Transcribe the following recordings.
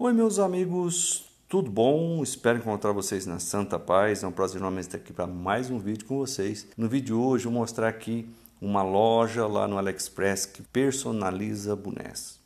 Oi, meus amigos, tudo bom? Espero encontrar vocês na Santa Paz. É um prazer enorme estar aqui para mais um vídeo com vocês. No vídeo de hoje, vou mostrar aqui uma loja lá no AliExpress que personaliza bonés.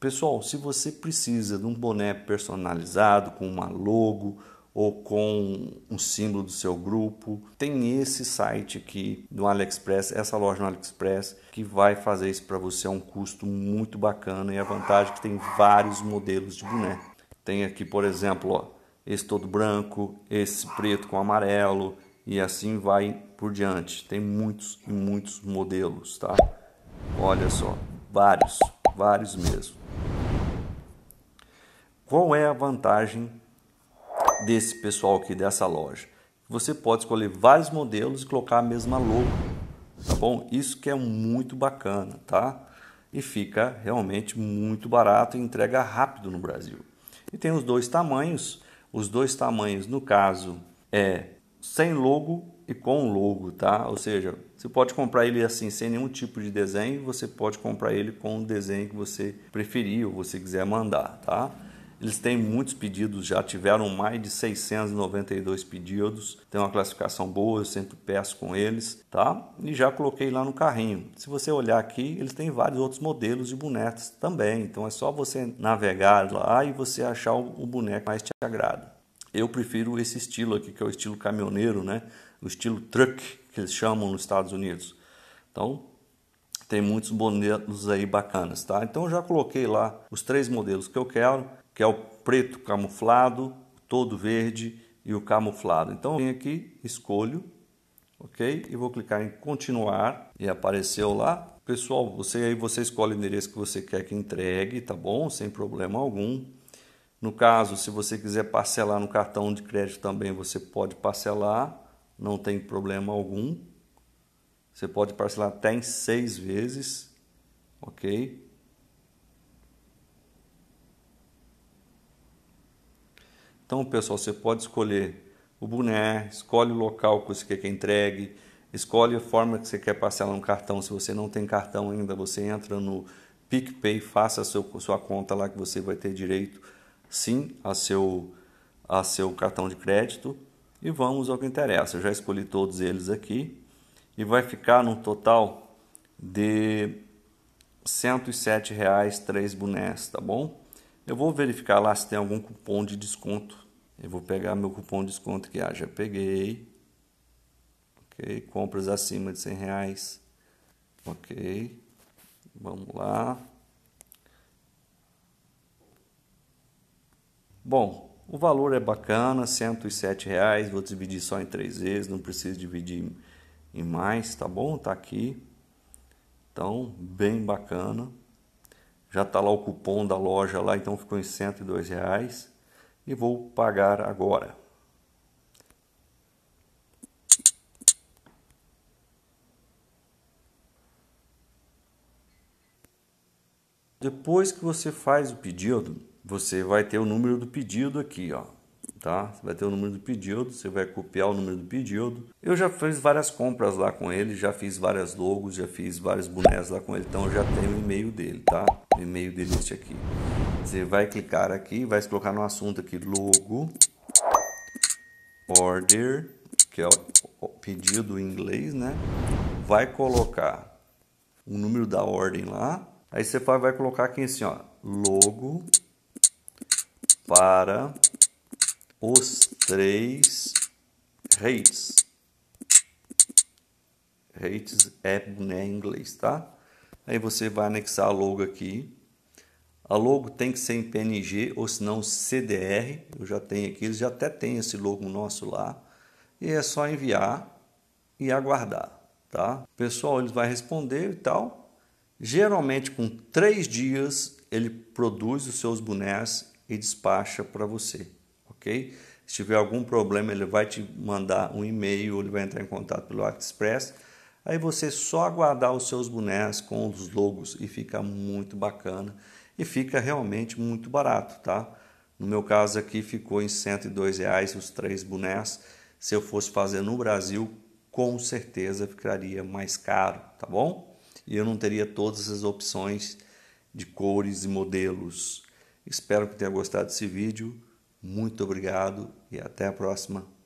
Pessoal, se você precisa de um boné personalizado com uma logo, ou com um símbolo do seu grupo. Tem esse site aqui do AliExpress, essa loja no AliExpress, que vai fazer isso para você a é um custo muito bacana e a vantagem é que tem vários modelos de boné. Tem aqui, por exemplo, ó, esse todo branco, esse preto com amarelo e assim vai por diante. Tem muitos e muitos modelos, tá? Olha só, vários, vários mesmo. Qual é a vantagem desse pessoal aqui dessa loja. Você pode escolher vários modelos e colocar a mesma logo, tá bom? Isso que é muito bacana, tá? E fica realmente muito barato e entrega rápido no Brasil. E tem os dois tamanhos. Os dois tamanhos, no caso, é sem logo e com logo, tá? Ou seja, você pode comprar ele assim sem nenhum tipo de desenho, você pode comprar ele com o desenho que você preferir ou você quiser mandar, tá? Eles têm muitos pedidos, já tiveram mais de 692 pedidos. Tem uma classificação boa, eu sempre peço com eles, tá? E já coloquei lá no carrinho. Se você olhar aqui, eles têm vários outros modelos de bonecos também. Então é só você navegar lá e você achar o boneco mais te agrada. Eu prefiro esse estilo aqui, que é o estilo caminhoneiro, né? O estilo truck que eles chamam nos Estados Unidos. Então, tem muitos bonecos aí bacanas, tá? Então já coloquei lá os três modelos que eu quero que é o preto camuflado, todo verde e o camuflado. Então, eu venho aqui, escolho, ok? E vou clicar em continuar e apareceu lá. Pessoal, você aí você escolhe o endereço que você quer que entregue, tá bom? Sem problema algum. No caso, se você quiser parcelar no cartão de crédito também, você pode parcelar, não tem problema algum. Você pode parcelar até em seis vezes, ok? Então, pessoal, você pode escolher o boné, escolhe o local que você quer que entregue, escolhe a forma que você quer parcelar um cartão. Se você não tem cartão ainda, você entra no PicPay, faça a seu, sua conta lá que você vai ter direito, sim, a seu, a seu cartão de crédito. E vamos ao que interessa. Eu já escolhi todos eles aqui e vai ficar no total de R$ 107,00 três bonés, tá bom? Eu vou verificar lá se tem algum cupom de desconto. Eu vou pegar meu cupom de desconto que ah, já peguei. Ok, compras acima de 100 reais. Ok, vamos lá. Bom, o valor é bacana, 107 reais. Vou dividir só em três vezes, não preciso dividir em mais, tá bom? Tá aqui. Então, bem bacana já está lá o cupom da loja lá, então ficou em 102 reais e vou pagar agora. Depois que você faz o pedido, você vai ter o número do pedido aqui, ó. Tá? Você vai ter o número do pedido, você vai copiar o número do pedido. Eu já fiz várias compras lá com ele, já fiz várias logos, já fiz vários bonés lá com ele, então eu já tenho o e-mail dele, tá? e-mail delete aqui. Você vai clicar aqui, vai colocar no assunto aqui logo order, que é o pedido em inglês, né? Vai colocar o número da ordem lá. Aí você vai colocar aqui assim, ó, logo para os três rates. Rates é né, em inglês, tá? Aí você vai anexar a logo aqui. A logo tem que ser em PNG ou se não CDR. Eu já tenho aqui, eles já até tem esse logo nosso lá. E é só enviar e aguardar, tá? O pessoal, ele vai responder e tal. Geralmente com três dias ele produz os seus bonés e despacha para você, ok? Se tiver algum problema, ele vai te mandar um e-mail, ele vai entrar em contato pelo AliExpress Aí você só aguardar os seus bonés com os logos e fica muito bacana e fica realmente muito barato, tá? No meu caso aqui ficou em 102 reais os três bonés. Se eu fosse fazer no Brasil, com certeza ficaria mais caro, tá bom? E eu não teria todas as opções de cores e modelos. Espero que tenha gostado desse vídeo. Muito obrigado e até a próxima.